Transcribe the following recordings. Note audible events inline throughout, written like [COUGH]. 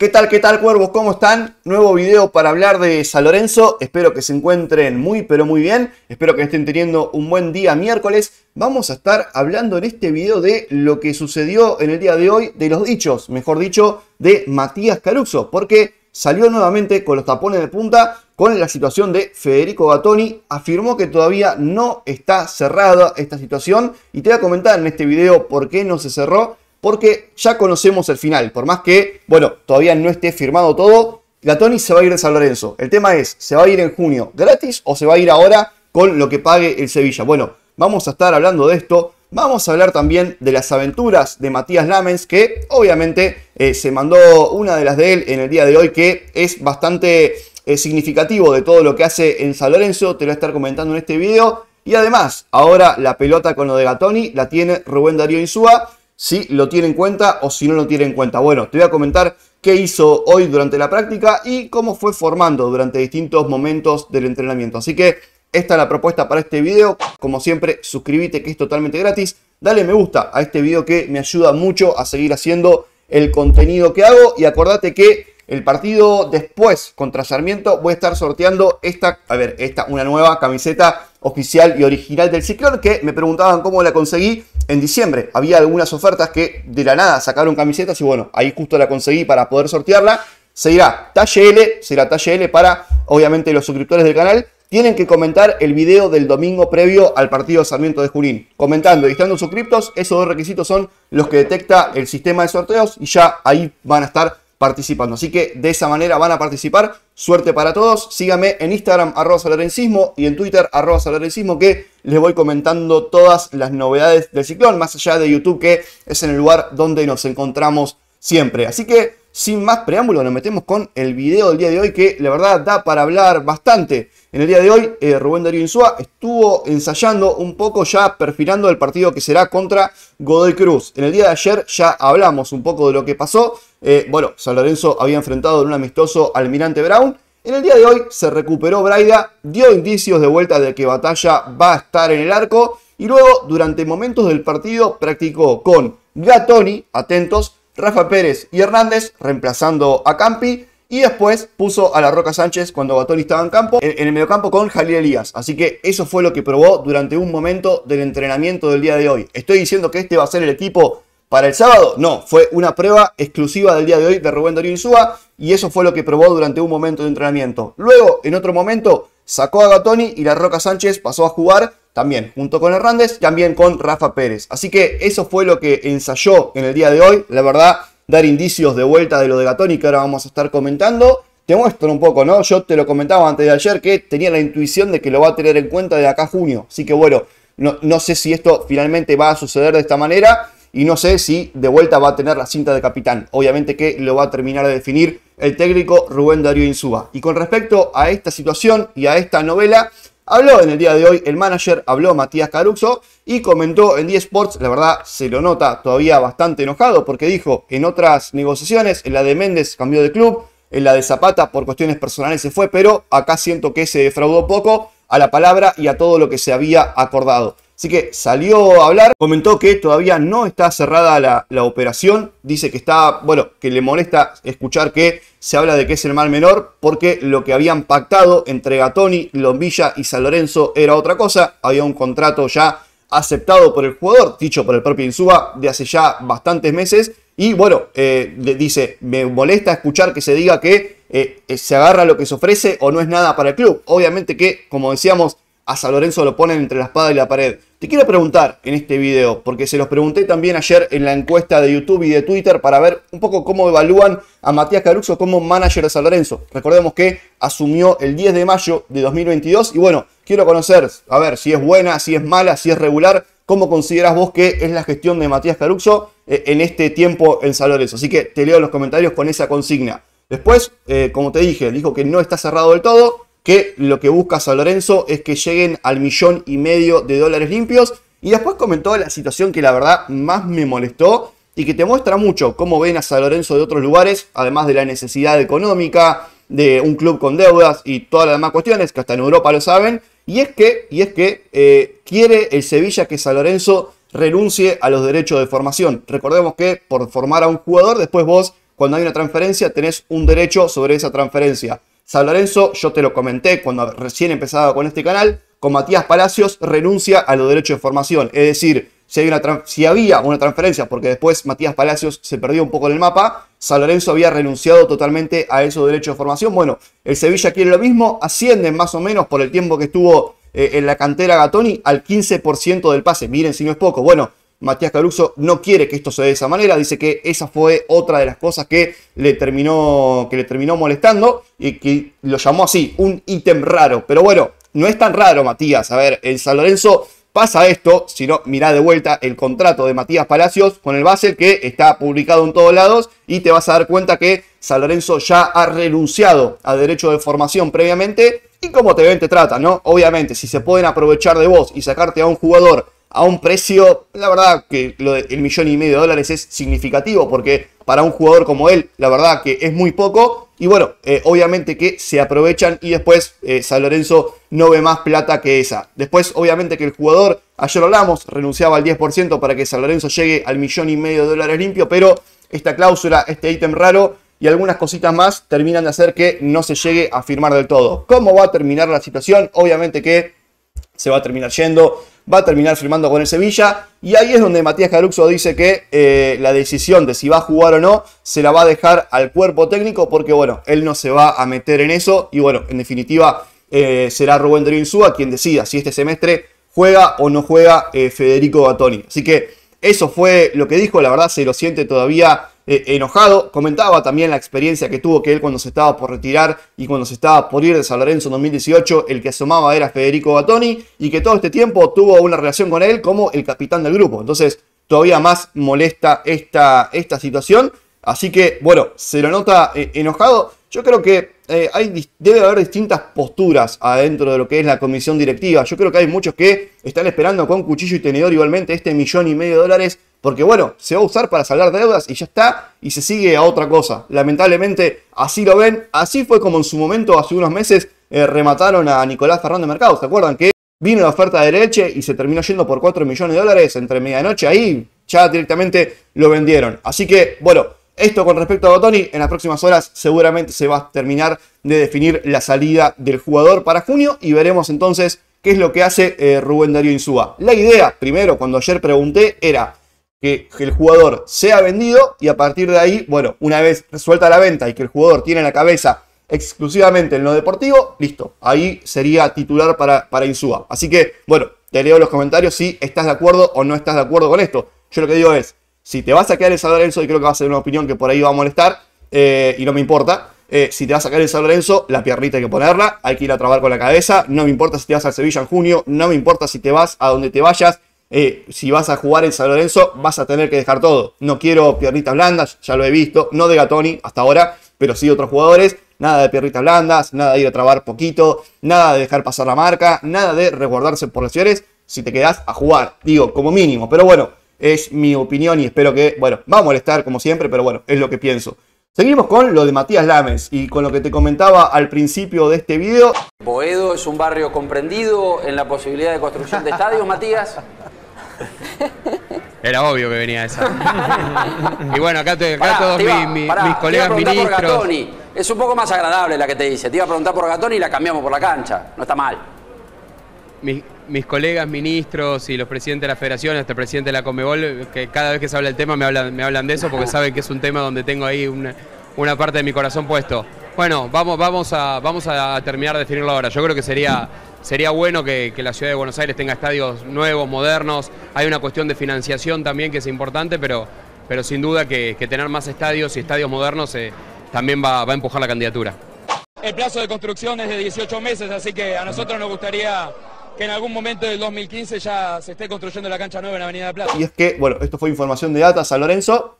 ¿Qué tal, qué tal, cuervos? ¿Cómo están? Nuevo video para hablar de San Lorenzo. Espero que se encuentren muy, pero muy bien. Espero que estén teniendo un buen día miércoles. Vamos a estar hablando en este video de lo que sucedió en el día de hoy, de los dichos, mejor dicho, de Matías Caruso, porque salió nuevamente con los tapones de punta con la situación de Federico Gattoni. Afirmó que todavía no está cerrada esta situación y te voy a comentar en este video por qué no se cerró porque ya conocemos el final. Por más que, bueno, todavía no esté firmado todo, Gatoni se va a ir de San Lorenzo. El tema es, ¿se va a ir en junio gratis o se va a ir ahora con lo que pague el Sevilla? Bueno, vamos a estar hablando de esto. Vamos a hablar también de las aventuras de Matías Lamens, que obviamente eh, se mandó una de las de él en el día de hoy, que es bastante eh, significativo de todo lo que hace en San Lorenzo. Te lo voy a estar comentando en este video. Y además, ahora la pelota con lo de Gatoni la tiene Rubén Darío Insúa si lo tiene en cuenta o si no lo tiene en cuenta. Bueno, te voy a comentar qué hizo hoy durante la práctica y cómo fue formando durante distintos momentos del entrenamiento. Así que esta es la propuesta para este video. Como siempre, suscríbete que es totalmente gratis. Dale me gusta a este video que me ayuda mucho a seguir haciendo el contenido que hago y acordate que el partido después contra Sarmiento voy a estar sorteando esta, a ver, esta, una nueva camiseta oficial y original del Ciclón que me preguntaban cómo la conseguí en diciembre. Había algunas ofertas que de la nada sacaron camisetas y bueno, ahí justo la conseguí para poder sortearla. Se irá talle L, será talle L para obviamente los suscriptores del canal. Tienen que comentar el video del domingo previo al partido Sarmiento de Junín. Comentando y estando suscriptos, esos dos requisitos son los que detecta el sistema de sorteos y ya ahí van a estar participando. Así que de esa manera van a participar. Suerte para todos. Síganme en Instagram, arroba y en Twitter, arroba que les voy comentando todas las novedades del ciclón, más allá de YouTube, que es en el lugar donde nos encontramos siempre. Así que, sin más preámbulo, nos metemos con el video del día de hoy, que la verdad da para hablar bastante. En el día de hoy, eh, Rubén Darío Insúa estuvo ensayando un poco, ya perfilando el partido que será contra Godoy Cruz. En el día de ayer ya hablamos un poco de lo que pasó eh, bueno, San Lorenzo había enfrentado en un amistoso Almirante Brown. En el día de hoy se recuperó Braida, dio indicios de vuelta de que Batalla va a estar en el arco y luego durante momentos del partido practicó con Gatoni, atentos, Rafa Pérez y Hernández reemplazando a Campi y después puso a la Roca Sánchez cuando Gatoni estaba en campo, en el mediocampo con Jalil Elías. Así que eso fue lo que probó durante un momento del entrenamiento del día de hoy. Estoy diciendo que este va a ser el equipo para el sábado. No, fue una prueba exclusiva del día de hoy de Rubén Darío Insúa y eso fue lo que probó durante un momento de entrenamiento. Luego, en otro momento, sacó a Gatoni y la Roca Sánchez pasó a jugar también junto con Hernández, también con Rafa Pérez. Así que eso fue lo que ensayó en el día de hoy. La verdad, dar indicios de vuelta de lo de Gatoni que ahora vamos a estar comentando. Te muestro un poco, ¿no? Yo te lo comentaba antes de ayer que tenía la intuición de que lo va a tener en cuenta de acá a junio. Así que bueno, no, no sé si esto finalmente va a suceder de esta manera y no sé si de vuelta va a tener la cinta de capitán. Obviamente que lo va a terminar de definir el técnico Rubén Darío Insúa. Y con respecto a esta situación y a esta novela, habló en el día de hoy el manager, habló Matías Caruso y comentó en D Sports, la verdad se lo nota todavía bastante enojado porque dijo en otras negociaciones, en la de Méndez cambió de club, en la de Zapata por cuestiones personales se fue, pero acá siento que se defraudó poco a la palabra y a todo lo que se había acordado. Así que salió a hablar, comentó que todavía no está cerrada la, operación, dice que está, bueno, que le molesta escuchar que se habla de que es el mal menor, porque lo que habían pactado entre Gatoni, Lombilla y San Lorenzo era otra cosa, había un contrato ya aceptado por el jugador, dicho por el propio Insuba, de hace ya bastantes meses, y bueno, eh, dice, me molesta escuchar que se diga que eh, eh, se agarra lo que se ofrece o no es nada para el club, obviamente que, como decíamos, a San Lorenzo lo ponen entre la espada y la pared. Te quiero preguntar en este video, porque se los pregunté también ayer en la encuesta de YouTube y de Twitter para ver un poco cómo evalúan a Matías Caruso como manager de San Lorenzo. Recordemos que asumió el 10 de mayo de 2022 y bueno, quiero conocer, a ver, si es buena, si es mala, si es regular, cómo consideras vos que es la gestión de Matías Caruso eh, en este tiempo en San Lorenzo. Así que te leo los comentarios con esa consigna. Después, eh, como te dije, dijo que no está cerrado del todo, que lo que busca San Lorenzo es que lleguen al millón y medio de dólares limpios. Y después comentó la situación que la verdad más me molestó y que te muestra mucho cómo ven a San Lorenzo de otros lugares, además de la necesidad económica, de un club con deudas y todas las demás cuestiones, que hasta en Europa lo saben. Y es que, y es que eh, quiere el Sevilla que San Lorenzo renuncie a los derechos de formación. Recordemos que por formar a un jugador, después vos, cuando hay una transferencia, tenés un derecho sobre esa transferencia. San Lorenzo, yo te lo comenté cuando recién empezaba con este canal, con Matías Palacios renuncia a los derechos de formación. Es decir, si, había una transferencia, porque después Matías Palacios se perdió un poco en el mapa, San Lorenzo había renunciado totalmente a esos derechos de formación. Bueno, el Sevilla quiere lo mismo, asciende más o menos por el tiempo que estuvo eh, en la cantera Gatoni al 15% del pase. Miren si no es poco. Bueno, Matías Caruso no quiere que esto se dé de esa manera, dice que esa fue otra de las cosas que le terminó, que le terminó molestando y que lo llamó así, un ítem raro. Pero bueno, no es tan raro, Matías. A ver, el San Lorenzo pasa esto, si no, mirá de vuelta el contrato de Matías Palacios con el Basel que está publicado en todos lados y te vas a dar cuenta que San Lorenzo ya ha renunciado a derecho de formación previamente y cómo te ven te tratan, ¿no? Obviamente, si se pueden aprovechar de vos y sacarte a un jugador a un precio, la verdad que lo millón y medio de dólares es significativo porque para un jugador como él, la verdad que es muy poco. Y bueno, eh, obviamente que se aprovechan y después eh, San Lorenzo no ve más plata que esa. Después, obviamente que el jugador, ayer hablamos, renunciaba al 10% para que San Lorenzo llegue al millón y medio de dólares limpio, pero esta cláusula, este ítem raro y algunas cositas más terminan de hacer que no se llegue a firmar del todo. ¿Cómo va a terminar la situación? Obviamente que se va a terminar yendo va a terminar firmando con el Sevilla. Y ahí es donde Matías Caruxo dice que eh, la decisión de si va a jugar o no se la va a dejar al cuerpo técnico porque, bueno, él no se va a meter en eso. Y bueno, en definitiva, eh, será Rubén Darío quien decida si este semestre juega o no juega eh, Federico Batoni. Así que eso fue lo que dijo, la verdad se lo siente todavía eh, enojado. Comentaba también la experiencia que tuvo que él cuando se estaba por retirar y cuando se estaba por ir de San Lorenzo en 2018, el que asomaba era Federico Batoni y que todo este tiempo tuvo una relación con él como el capitán del grupo. Entonces, todavía más molesta esta, esta situación. Así que, bueno, se lo nota eh, enojado. Yo creo que eh, hay, debe haber distintas posturas adentro de lo que es la comisión directiva. Yo creo que hay muchos que están esperando con cuchillo y tenedor igualmente este millón y medio de dólares porque bueno, se va a usar para saldar deudas y ya está, y se sigue a otra cosa. Lamentablemente, así lo ven, así fue como en su momento, hace unos meses, eh, remataron a Nicolás de Mercado. ¿Se acuerdan que vino la oferta de leche y se terminó yendo por 4 millones de dólares entre medianoche? Ahí ya directamente lo vendieron. Así que, bueno, esto con respecto a Botoni, en las próximas horas seguramente se va a terminar de definir la salida del jugador para junio y veremos entonces qué es lo que hace eh, Rubén Darío Insúa. La idea, primero, cuando ayer pregunté, era que el jugador sea vendido y a partir de ahí, bueno, una vez resuelta la venta y que el jugador tiene la cabeza exclusivamente en lo deportivo, listo, ahí sería titular para, para Insúa. Así que, bueno, te leo los comentarios si estás de acuerdo o no estás de acuerdo con esto. Yo lo que digo es, si te vas a quedar el San Lorenzo, y creo que va a ser una opinión que por ahí va a molestar, eh, y no me importa, eh, si te vas a sacar el San Lorenzo, la piernita hay que ponerla, hay que ir a trabajar con la cabeza, no me importa si te vas al Sevilla en junio, no me importa si te vas a donde te vayas, eh, si vas a jugar en San Lorenzo, vas a tener que dejar todo. No quiero piernitas blandas, ya lo he visto, no de Gatoni hasta ahora, pero sí otros jugadores. Nada de piernitas blandas, nada de ir a trabar poquito, nada de dejar pasar la marca, nada de resguardarse por lesiones si te quedas a jugar, digo, como mínimo. Pero bueno, es mi opinión y espero que, bueno, va a molestar como siempre, pero bueno, es lo que pienso. Seguimos con lo de Matías Lames y con lo que te comentaba al principio de este video. Boedo es un barrio comprendido en la posibilidad de construcción de estadios, Matías. [LAUGHS] Era obvio que venía esa. [LAUGHS] y bueno, acá, todos mis, colegas ministros. Es un poco más agradable la que te dice. Te iba a preguntar por Gatoni y la cambiamos por la cancha. No está mal. Mis, colegas ministros y los presidentes de la federación, hasta este el presidente de la Comebol, que cada vez que se habla el tema me hablan, me hablan de eso porque saben que es un tema donde tengo ahí una, una parte de mi corazón puesto. Bueno, vamos, a, terminar de definirlo ahora. Yo creo que sería, sería bueno que, la ciudad de Buenos Aires tenga estadios nuevos, modernos. Hay una cuestión de financiación también que es importante, pero, sin duda que, tener más estadios y estadios modernos eh, también va, va a empujar la candidatura. El plazo de construcción es de 18 meses, así que a nosotros nos gustaría que en algún momento del 2015 ya se esté construyendo la cancha nueva en Avenida de Plata. Y es que, bueno, esto fue información de Data a Lorenzo.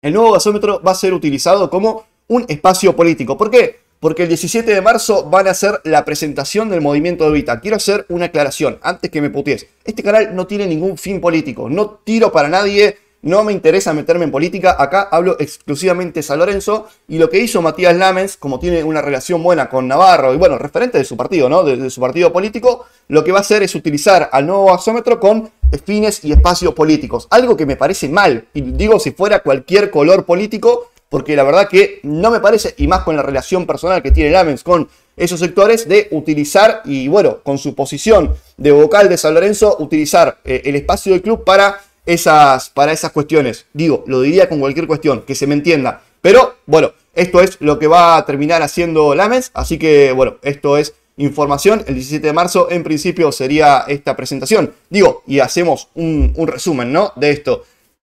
El nuevo gasómetro va a ser utilizado como un espacio político. ¿Por qué? Porque el 17 de marzo van a hacer la presentación del movimiento de Vita. Quiero hacer una aclaración antes que me putees. Este canal no tiene ningún fin político. No tiro para nadie. No me interesa meterme en política. Acá hablo exclusivamente de San Lorenzo. Y lo que hizo Matías Lamens, como tiene una relación buena con Navarro y bueno, referente de su partido, ¿no? De, su partido político, lo que va a hacer es utilizar al nuevo axómetro con fines y espacios políticos. Algo que me parece mal. Y digo, si fuera cualquier color político, porque la verdad que no me parece, y más con la relación personal que tiene Lamens con esos sectores, de utilizar, y bueno, con su posición de vocal de San Lorenzo, utilizar eh, el espacio del club para esas, para esas cuestiones. Digo, lo diría con cualquier cuestión, que se me entienda. Pero bueno, esto es lo que va a terminar haciendo Lamens, así que bueno, esto es información. El 17 de marzo, en principio, sería esta presentación. Digo, y hacemos un, un resumen, ¿no? De esto.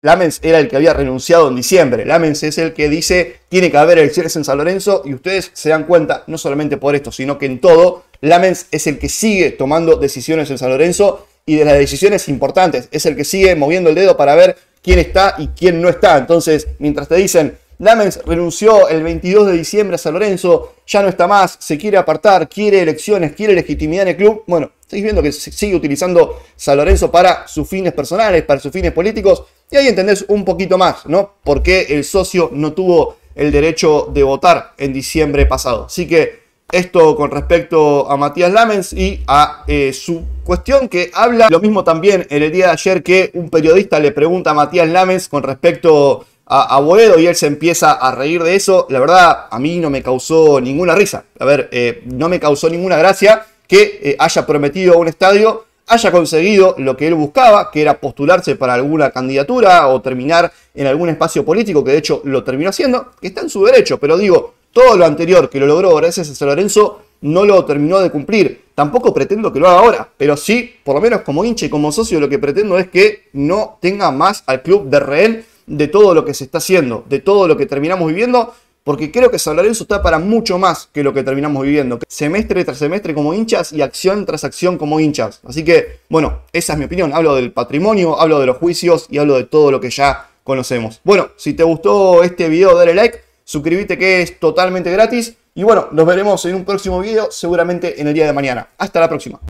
Lamens era el que había renunciado en diciembre. Lamens es el que dice, tiene que haber elecciones en San Lorenzo y ustedes se dan cuenta, no solamente por esto, sino que en todo, Lamens es el que sigue tomando decisiones en San Lorenzo y de las decisiones importantes, es el que sigue moviendo el dedo para ver quién está y quién no está. Entonces, mientras te dicen, Lamens renunció el 22 de diciembre a San Lorenzo, ya no está más, se quiere apartar, quiere elecciones, quiere legitimidad en el club. Bueno, estáis viendo que sigue utilizando San Lorenzo para sus fines personales, para sus fines políticos, y ahí entendés un poquito más, ¿no? Por qué el socio no tuvo el derecho de votar en diciembre pasado. Así que esto con respecto a Matías Lamens y a eh, su cuestión que habla lo mismo también en el día de ayer que un periodista le pregunta a Matías Lamens con respecto a, Boedo y él se empieza a reír de eso. La verdad, a mí no me causó ninguna risa. A ver, eh, no me causó ninguna gracia que eh, haya prometido a un estadio, haya conseguido lo que él buscaba, que era postularse para alguna candidatura o terminar en algún espacio político, que de hecho lo terminó haciendo, que está en su derecho, pero digo, todo lo anterior que lo logró gracias a San Lorenzo no lo terminó de cumplir. Tampoco pretendo que lo haga ahora, pero sí, por lo menos como hinche y como socio, lo que pretendo es que no tenga más al club de rehén de todo lo que se está haciendo, de todo lo que terminamos viviendo, porque creo que San Lorenzo está para mucho más que lo que terminamos viviendo, semestre tras semestre como hinchas y acción tras acción como hinchas. Así que, bueno, esa es mi opinión. Hablo del patrimonio, hablo de los juicios y hablo de todo lo que ya conocemos. Bueno, si te gustó este video, dale like, suscríbete que es totalmente gratis. Y bueno, nos veremos en un próximo video, seguramente en el día de mañana. Hasta la próxima.